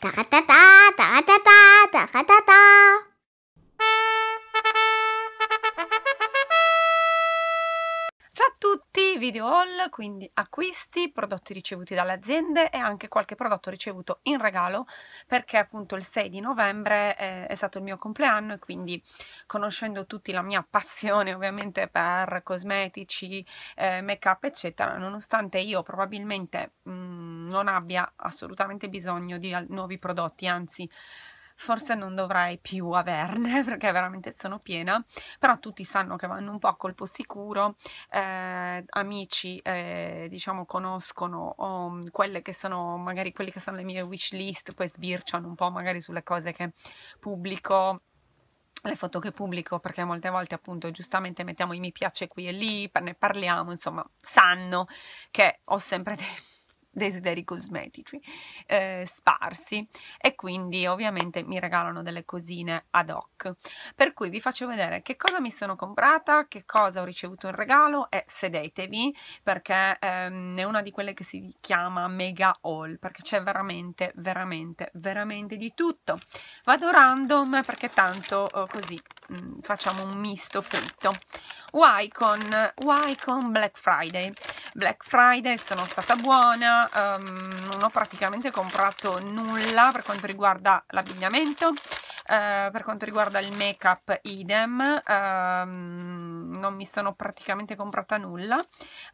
Taratata, Ciao a tutti, video haul, quindi acquisti, prodotti ricevuti dalle aziende e anche qualche prodotto ricevuto in regalo perché appunto il 6 di novembre eh, è stato il mio compleanno e quindi conoscendo tutti la mia passione ovviamente per cosmetici, eh, make up eccetera, nonostante io probabilmente... Mh, mm, non abbia assolutamente bisogno di nuovi prodotti, anzi forse non dovrei più averne perché veramente sono piena, però tutti sanno che vanno un po' a colpo sicuro, eh, amici eh, diciamo conoscono oh, quelle che sono magari quelle che sono le mie wish list, poi sbirciano un po' magari sulle cose che pubblico le foto che pubblico perché molte volte appunto giustamente mettiamo i mi piace qui e lì, ne parliamo, insomma sanno che ho sempre dei desideri cosmetici eh, sparsi e quindi ovviamente mi regalano delle cosine ad hoc per cui vi faccio vedere che cosa mi sono comprata che cosa ho ricevuto in regalo e sedetevi perché ehm, è una di quelle che si chiama mega haul perché c'è veramente veramente veramente di tutto vado random perché tanto oh, così mh, mm, facciamo un misto fritto Wycon Wycon Black Friday Black Friday sono stata buona, um, non ho praticamente comprato nulla per quanto riguarda l'abbigliamento, uh, per quanto riguarda il make up idem, um, non mi sono praticamente comprata nulla,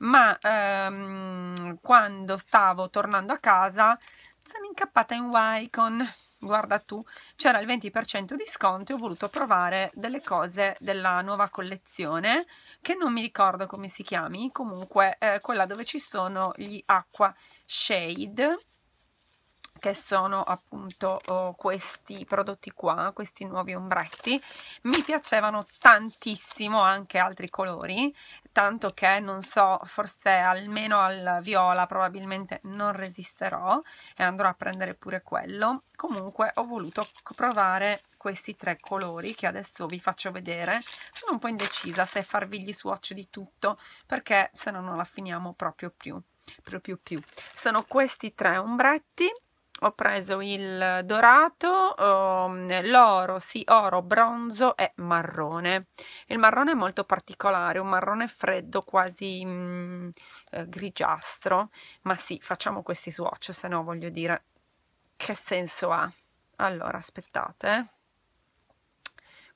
ma um, quando stavo tornando a casa sono incappata in Wycon guarda tu, c'era il 20% di sconto e ho voluto provare delle cose della nuova collezione che non mi ricordo come si chiami, comunque eh, quella dove ci sono gli acqua shade che sono appunto oh, questi prodotti qua, questi nuovi ombretti, mi piacevano tantissimo anche altri colori, tanto che non so, forse almeno al viola probabilmente non resisterò e andrò a prendere pure quello, comunque ho voluto provare questi tre colori che adesso vi faccio vedere sono un po' indecisa se farvi gli swatch di tutto perché se no non la finiamo proprio più proprio più sono questi tre ombretti ho preso il dorato, um, l'oro, sì, oro, bronzo e marrone. Il marrone è molto particolare, un marrone freddo, quasi mm, eh, grigiastro, ma sì, facciamo questi swatch, se no voglio dire che senso ha. Allora, aspettate. Eh.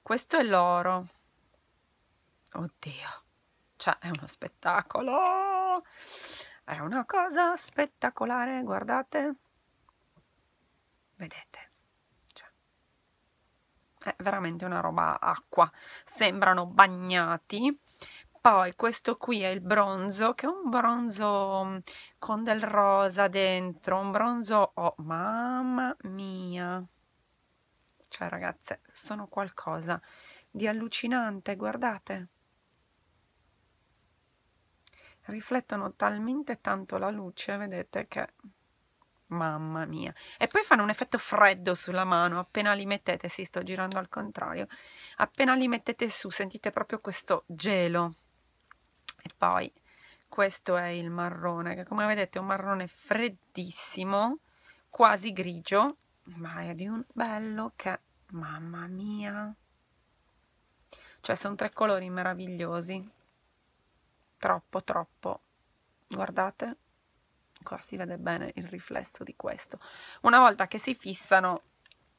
Questo è l'oro. Oddio, cioè è uno spettacolo! È una cosa spettacolare, guardate vedete cioè, è veramente una roba acqua sembrano bagnati poi questo qui è il bronzo che è un bronzo mm, con del rosa dentro un bronzo oh mamma mia cioè ragazze sono qualcosa di allucinante guardate riflettono talmente tanto la luce vedete che mamma mia e poi fanno un effetto freddo sulla mano appena li mettete sì sto girando al contrario appena li mettete su sentite proprio questo gelo e poi questo è il marrone che come vedete è un marrone freddissimo quasi grigio ma è di un bello che mamma mia cioè sono tre colori meravigliosi troppo troppo guardate qua ecco, si vede bene il riflesso di questo una volta che si fissano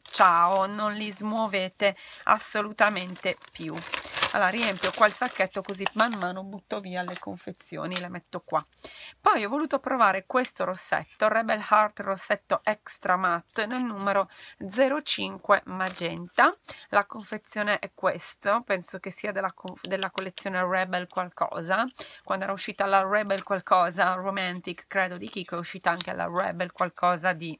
ciao non li smuovete assolutamente più allora riempio qua il sacchetto così man mano butto via le confezioni le metto qua poi ho voluto provare questo rossetto Rebel Heart rossetto extra matte nel numero 05 magenta la confezione è questo penso che sia della, della collezione Rebel qualcosa quando era uscita la Rebel qualcosa Romantic credo di Kiko è uscita anche la Rebel qualcosa di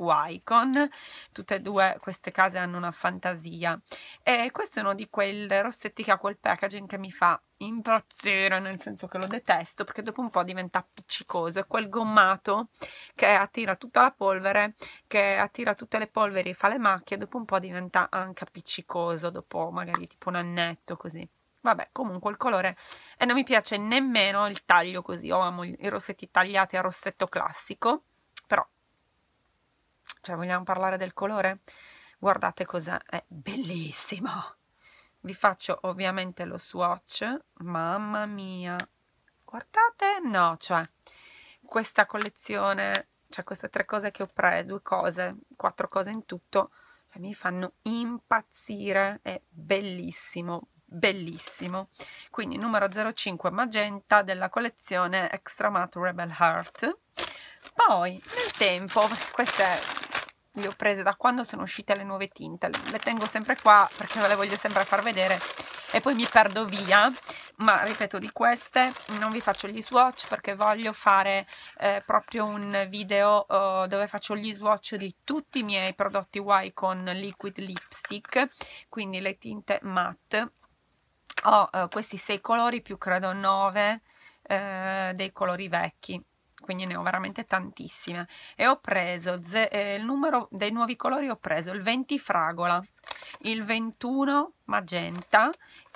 Wycon, tutte e due queste case hanno una fantasia e questo è uno di quei rossetti che ha quel packaging che mi fa impazzire nel senso che lo detesto perché dopo un po' diventa appiccicoso è quel gommato che attira tutta la polvere che attira tutte le polveri e fa le macchie dopo un po' diventa anche appiccicoso dopo magari tipo un annetto così vabbè comunque il colore e non mi piace nemmeno il taglio così io amo i rossetti tagliati a rossetto classico cioè, vogliamo parlare del colore? Guardate cosa è bellissimo! Vi faccio ovviamente lo swatch. Mamma mia! Guardate, no, cioè, questa collezione, cioè queste tre cose che ho preso, due cose, quattro cose in tutto, cioè, mi fanno impazzire. È bellissimo, bellissimo quindi numero 05 magenta della collezione extra matte rebel heart poi nel tempo questa è le ho prese da quando sono uscite le nuove tinte le tengo sempre qua perché ve le voglio sempre far vedere e poi mi perdo via ma ripeto di queste non vi faccio gli swatch perché voglio fare eh, proprio un video eh, dove faccio gli swatch di tutti i miei prodotti Y con liquid lipstick quindi le tinte matte ho eh, questi sei colori più credo 9 eh, dei colori vecchi quindi ne ho veramente tantissime e ho preso eh, il numero dei nuovi colori ho preso il 20 fragola il 21 magenta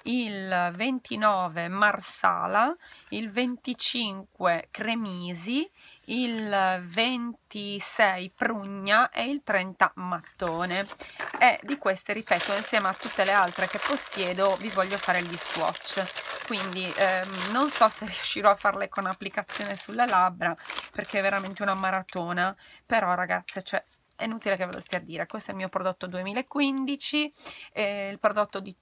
il 29 marsala il 25 cremisi il 26 prugna e il 30 mattone e di queste ripeto insieme a tutte le altre che possiedo vi voglio fare gli swatch quindi ehm, non so se riuscirò a farle con applicazione sulle labbra perché è veramente una maratona però ragazze cioè è inutile che ve lo stia a dire questo è il mio prodotto 2015 eh, il prodotto di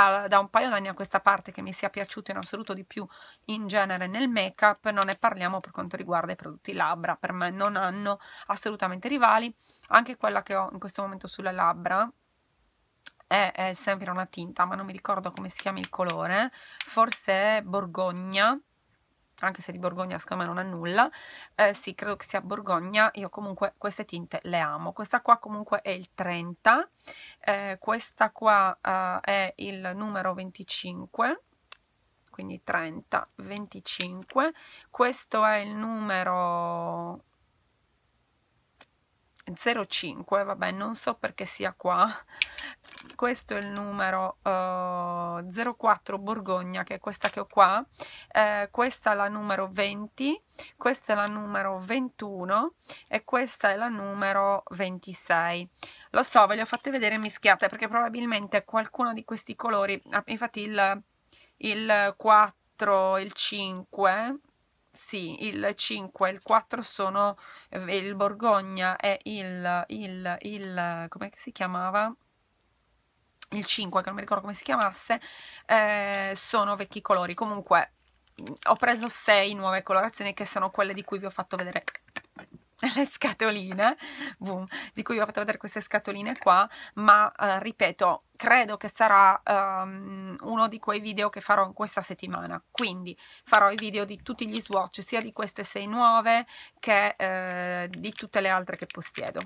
da, da un paio d'anni a questa parte che mi sia piaciuto in assoluto di più in genere nel make up, non ne parliamo per quanto riguarda i prodotti labbra, per me non hanno assolutamente rivali, anche quella che ho in questo momento sulle labbra è, è sempre una tinta, ma non mi ricordo come si chiama il colore, forse è Borgogna, anche se di Borgogna secondo me non è nulla, eh, sì credo che sia Borgogna, io comunque queste tinte le amo, questa qua comunque è il 30, eh, questa qua eh, è il numero 25, quindi 30, 25, questo è il numero 05, vabbè non so perché sia qua, questo è il numero uh, eh, 04 Borgogna, che è questa che ho qua, eh, questa è la numero 20, questa è la numero 21 e questa è la numero 26. Lo so, ve le ho fatte vedere mischiate perché probabilmente qualcuno di questi colori, ah, infatti il, il 4, il 5, sì, il 5 e il 4 sono eh, il Borgogna e il, il, il come si chiamava? il 5 che non mi ricordo come si chiamasse eh, sono vecchi colori comunque mm, ho preso 6 nuove colorazioni che sono quelle di cui vi ho fatto vedere le scatoline boom, di cui vi ho fatto vedere queste scatoline qua ma eh, ripeto credo che sarà um, uno di quei video che farò in questa settimana quindi farò i video di tutti gli swatch sia di queste 6 nuove che eh, di tutte le altre che possiedo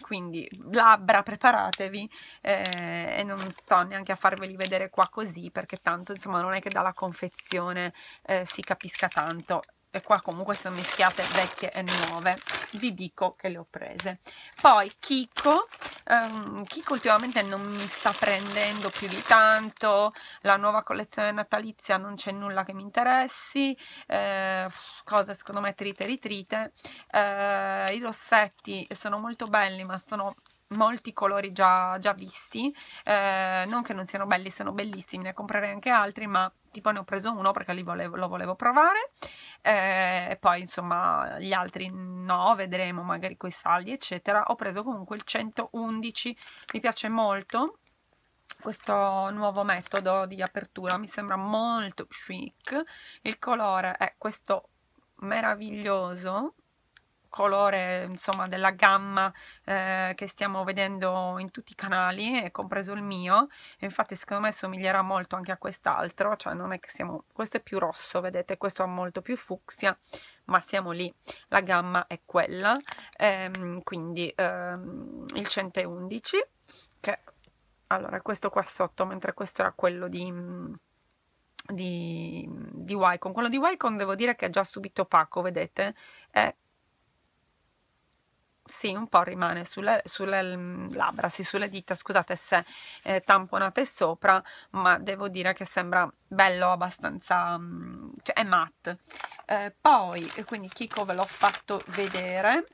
quindi labbra preparatevi eh, e non sto neanche a farveli vedere qua così perché tanto insomma non è che dalla confezione eh, si capisca tanto e qua comunque sono mischiate vecchie e nuove vi dico che le ho prese poi Kiko ehm, Kiko ultimamente non mi sta prendendo più di tanto la nuova collezione natalizia non c'è nulla che mi interessi eh, cose secondo me trite ritrite eh, i rossetti sono molto belli ma sono molti colori già, già visti, eh, non che non siano belli, sono bellissimi, ne comprerei anche altri, ma tipo ne ho preso uno perché li volevo, lo volevo provare, eh, e poi insomma gli altri no, vedremo magari quei saldi eccetera, ho preso comunque il 111, mi piace molto questo nuovo metodo di apertura, mi sembra molto chic, il colore è questo meraviglioso colore insomma della gamma eh, che stiamo vedendo in tutti i canali compreso il mio e infatti secondo me somiglierà molto anche a quest'altro cioè non è che siamo questo è più rosso vedete questo ha molto più fucsia ma siamo lì la gamma è quella ehm, quindi ehm, il 111 che allora questo qua sotto mentre questo era quello di di, di Wycon quello di Wycon devo dire che è già subito opaco vedete è sì, un po' rimane sulle, sulle mm, labbra, sì, sulle dita, scusate se eh, tamponate sopra, ma devo dire che sembra bello abbastanza, mm, cioè è matte. Eh, poi, quindi Kiko ve l'ho fatto vedere,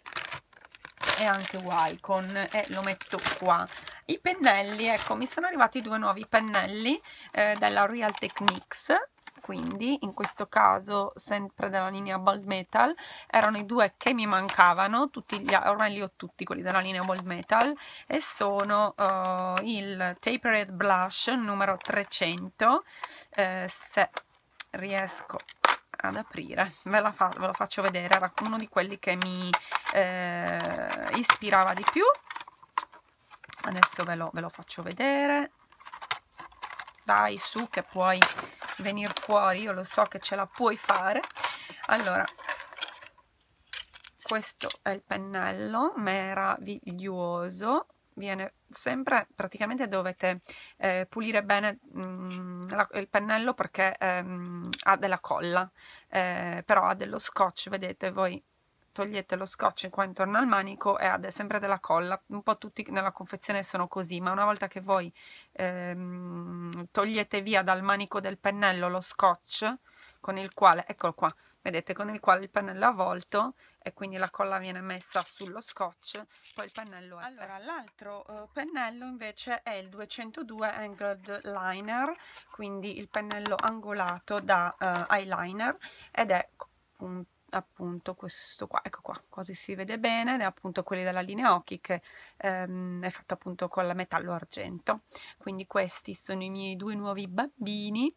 e anche Wycon e lo metto qua i pennelli, ecco mi sono arrivati due nuovi pennelli eh, della Real Techniques quindi in questo caso sempre della linea Bold Metal erano i due che mi mancavano tutti gli, ormai li ho tutti quelli della linea Bold Metal e sono uh, il Tapered Blush numero 300 eh, se riesco ad aprire ve, la fa, ve lo faccio vedere era uno di quelli che mi eh, ispirava di più adesso ve lo, ve lo faccio vedere dai su che puoi venire fuori io lo so che ce la puoi fare allora questo è il pennello meraviglioso viene sempre praticamente dovete eh, pulire bene mh, mm, la, il pennello perché ehm, ha della colla eh, però ha dello scotch vedete voi togliete lo scotch qua intorno al manico e è sempre della colla, un po' tutti nella confezione sono così, ma una volta che voi ehm, togliete via dal manico del pennello lo scotch con il quale, eccolo qua, vedete con il quale il pennello è avvolto e quindi la colla viene messa sullo scotch, poi il pennello è... Allora, l'altro eh, pennello invece è il 202 Angled Liner, quindi il pennello angolato da eh, eyeliner ed è un appunto questo qua, ecco qua, quasi si vede bene, è appunto quelli della linea occhi che ehm, è fatto appunto con la metallo argento. Quindi questi sono i miei due nuovi bambini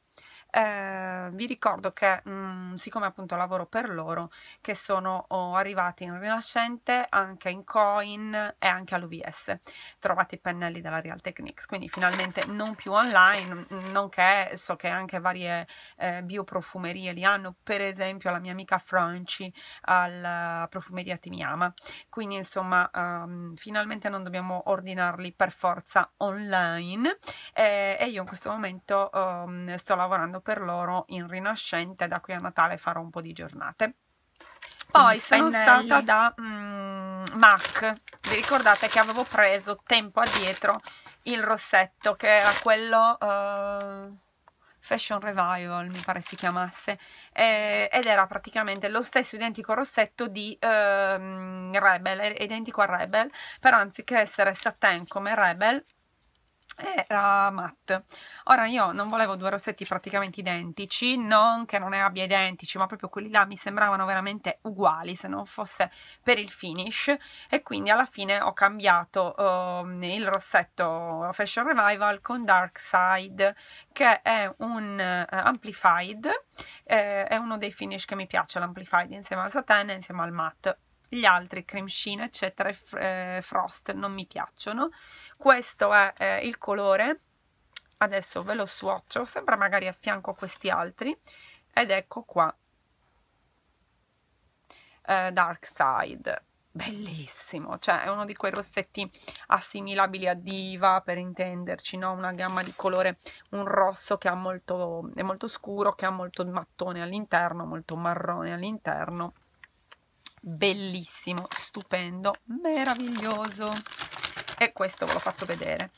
eh, vi ricordo che mh, mhmm, siccome appunto lavoro per loro che sono arrivati in Rinascente anche in Coin e anche all'UVS trovate i pennelli della Real Techniques quindi finalmente non più online nonché so che anche varie eh, bioprofumerie li hanno per esempio la mia amica Franci alla profumeria Timiama quindi insomma um, finalmente non dobbiamo ordinarli per forza online eh, e io in questo momento um, sto lavorando saranno per loro in rinascente, da qui a Natale farò un po' di giornate. Poi sono stata da mm, MAC, vi ricordate che avevo preso tempo addietro il rossetto che era quello... Uh, Fashion Revival mi pare si chiamasse eh, ed era praticamente lo stesso identico rossetto di ehm, Rebel, identico a Rebel però anziché essere satin come Rebel era matte ora io non volevo due rossetti praticamente identici non che non ne abbia identici ma proprio quelli là mi sembravano veramente uguali se non fosse per il finish e quindi alla fine ho cambiato um, il rossetto Fashion Revival con Dark Side che è un uh, amplified eh, è uno dei finish che mi piace l'amplified insieme al satin e insieme al matte gli altri cremcina eccetera e eh, frost non mi piacciono questo è eh, il colore adesso ve lo swatcho sembra magari a fianco a questi altri ed ecco qua eh, Dark Side bellissimo, cioè è uno di quei rossetti assimilabili a diva per intenderci, no? una gamma di colore, un rosso che molto, è molto scuro, che ha molto mattone all'interno, molto marrone all'interno bellissimo, stupendo, meraviglioso e questo ve l'ho fatto vedere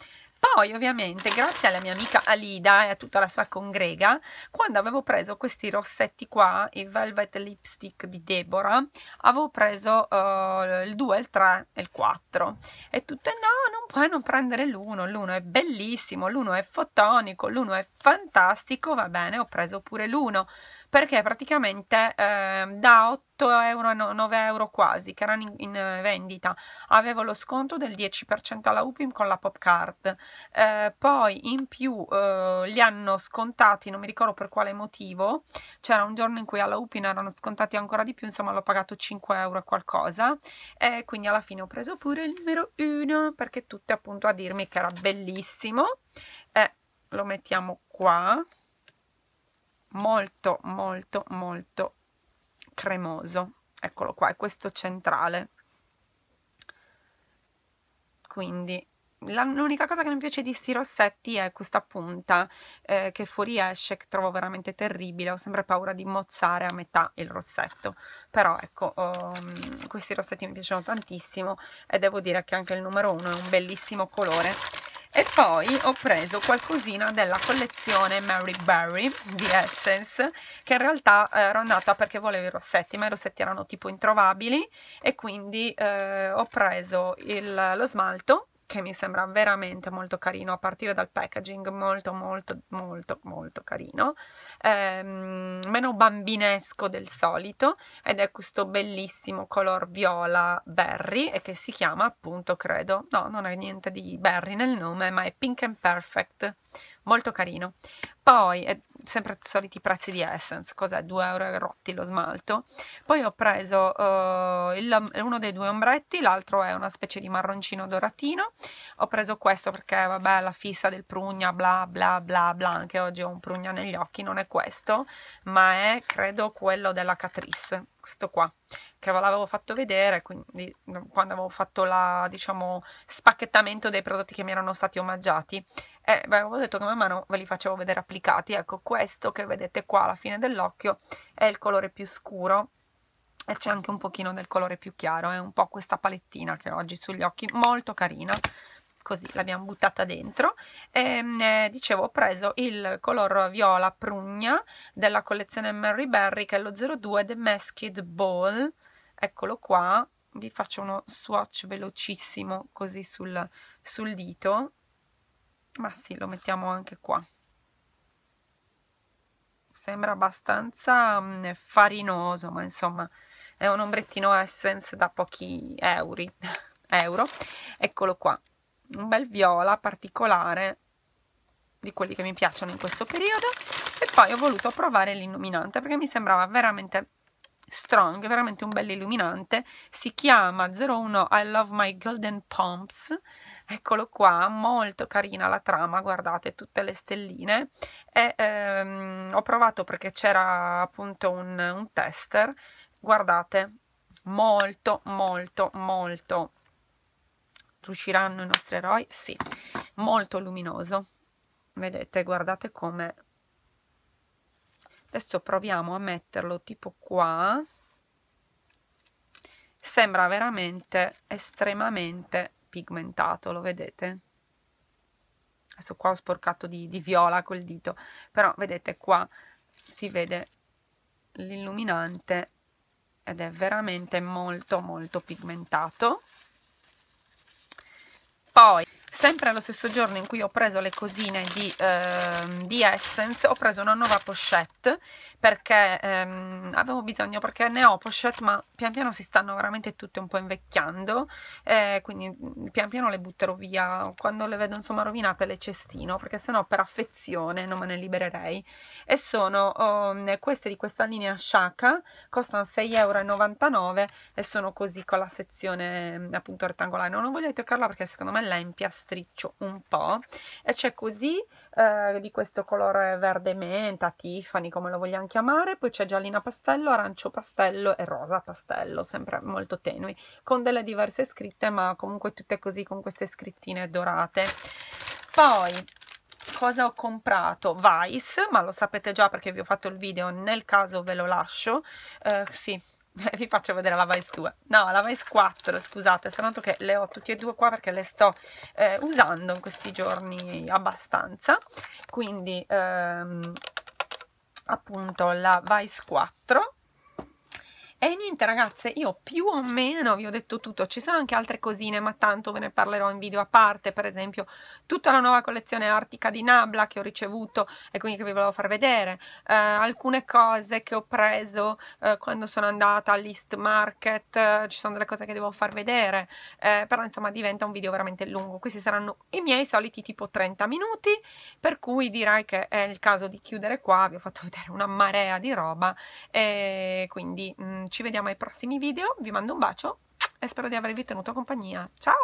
poi ovviamente grazie alla mia amica Alida e a tutta la sua congrega quando avevo preso questi rossetti qua i velvet lipstick di Deborah avevo preso uh, il 2, il 3 e il 4 e tutte no non puoi non prendere l'uno l'uno è bellissimo l'uno è fotonico l'uno è fantastico va bene ho preso pure l'uno perché praticamente eh, da 8 euro, a 9 euro quasi che erano in, in eh, vendita avevo lo sconto del 10% alla Upim con la pop card eh, poi in più eh, li hanno scontati non mi ricordo per quale motivo c'era un giorno in cui alla Upim erano scontati ancora di più insomma l'ho pagato 5 euro e qualcosa e quindi alla fine ho preso pure il numero 1 perché tutte appunto a dirmi che era bellissimo lo mettiamo qua molto molto molto cremoso eccolo qua è questo centrale quindi l'unica cosa che mi piace di sti rossetti è questa punta eh, che fuoriesce che trovo veramente terribile ho sempre paura di mozzare a metà il rossetto però ecco um, questi rossetti mi piacciono tantissimo e devo dire che anche il numero uno è un bellissimo colore e poi ho preso qualcosina della collezione Mary Berry di Essence che in realtà eh, ero andata perché volevo i rossetti ma i rossetti erano tipo introvabili e quindi eh, ho preso il, lo smalto che mi sembra veramente molto carino a partire dal packaging molto molto molto molto carino ehm, meno bambinesco del solito ed è questo bellissimo color viola berry e che si chiama appunto credo no non è niente di berry nel nome ma è pink and perfect molto carino poi eh, sempre i soliti prezzi di Essence cos'è 2 euro rotti lo smalto poi ho preso uh, il, uno dei due ombretti l'altro è una specie di marroncino doratino ho preso questo perché vabbè la fissa del prugna bla bla bla bla anche oggi ho un prugna negli occhi non è questo ma è credo quello della Catrice questo qua che ve l'avevo fatto vedere quindi quando avevo fatto la diciamo spacchettamento dei prodotti che mi erano stati omaggiati e beh, avevo detto che man mano ve li facevo vedere applicati ecco questo che vedete qua alla fine dell'occhio è il colore più scuro e c'è anche un pochino del colore più chiaro è un po' questa palettina che ho oggi sugli occhi molto carina così l'abbiamo buttata dentro e, ehm, eh, dicevo ho preso il color viola prugna della collezione Mary Berry che è lo 02 The Masked Ball eccolo qua vi faccio uno swatch velocissimo così sul, sul dito ma sì lo mettiamo anche qua sembra abbastanza mm, farinoso ma insomma è un ombrettino essence da pochi euro eccolo qua un bel viola particolare di quelli che mi piacciono in questo periodo e poi ho voluto provare l'illuminante perché mi sembrava veramente strong, veramente un bel illuminante si chiama 01 I Love My Golden Pumps eccolo qua, molto carina la trama, guardate tutte le stelline e, ehm, ho provato perché c'era appunto un, un tester guardate molto molto molto Riusciranno i nostri eroi? Sì, molto luminoso. Vedete, guardate come... Adesso proviamo a metterlo tipo qua. Sembra veramente estremamente pigmentato, lo vedete? Adesso qua ho sporcato di, di viola col dito, però vedete qua si vede l'illuminante ed è veramente molto molto pigmentato boy. sempre allo stesso giorno in cui ho preso le cosine di, ehm, di Essence ho preso una nuova pochette perché ehm, avevo bisogno perché ne ho pochette ma pian piano si stanno veramente tutte un po' invecchiando eh, quindi mm, pian piano le butterò via quando le vedo insomma rovinate le cestino perché sennò per affezione non me ne libererei e sono oh, mm, queste di questa linea Shaka costano 6,99 euro e sono così con la sezione mm, appunto rettangolare non voglio toccarla perché secondo me è l'empia striccio un po' e c'è così eh, di questo colore verde menta, Tiffany come lo vogliamo chiamare, poi c'è giallina pastello, arancio pastello e rosa pastello, sempre molto tenui, con delle diverse scritte ma comunque tutte così con queste scrittine dorate. Poi cosa ho comprato Vice ma lo sapete già perché vi ho fatto il video nel caso ve lo lascio eh, sì vi faccio vedere la Vice 2 no la Vice 4 scusate soltanto che le ho tutte e due qua perché le sto eh, usando in questi giorni abbastanza quindi ehm, appunto la Vice 4 e niente ragazze, io più o meno vi ho detto tutto, ci sono anche altre cosine ma tanto ve ne parlerò in video a parte, per esempio tutta la nuova collezione artica di Nabla che ho ricevuto e quindi che vi volevo far vedere, eh, alcune cose che ho preso eh, quando sono andata all'East Market, eh, ci sono delle cose che devo far vedere, eh, però insomma diventa un video veramente lungo, questi saranno i miei soliti tipo 30 minuti, per cui direi che è il caso di chiudere qua, vi ho fatto vedere una marea di roba e quindi... Mh, mm, ci vediamo ai prossimi video, vi mando un bacio e spero di avervi tenuto compagnia. Ciao!